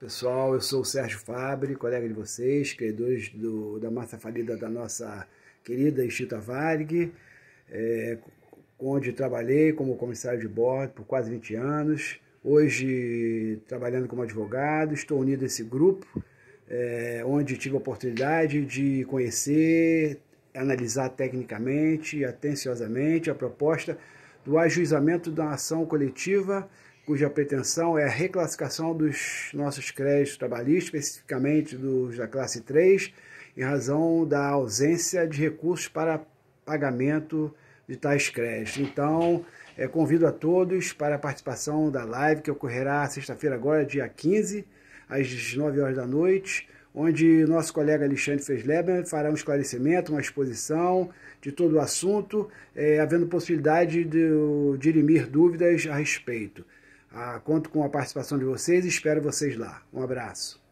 Pessoal, eu sou o Sérgio Fabre, colega de vocês, criadores do, da massa falida da nossa querida Instituta Varg, é, onde trabalhei como comissário de bordo por quase 20 anos. Hoje, trabalhando como advogado, estou unido a esse grupo, é, onde tive a oportunidade de conhecer, analisar tecnicamente, e atenciosamente a proposta do ajuizamento da ação coletiva, cuja pretensão é a reclassificação dos nossos créditos trabalhistas, especificamente dos da classe 3, em razão da ausência de recursos para pagamento de tais créditos. Então, é, convido a todos para a participação da live que ocorrerá sexta-feira agora, dia 15, às 19 horas da noite onde nosso colega Alexandre Fesleber fará um esclarecimento, uma exposição de todo o assunto, é, havendo possibilidade de dirimir dúvidas a respeito. Ah, conto com a participação de vocês e espero vocês lá. Um abraço.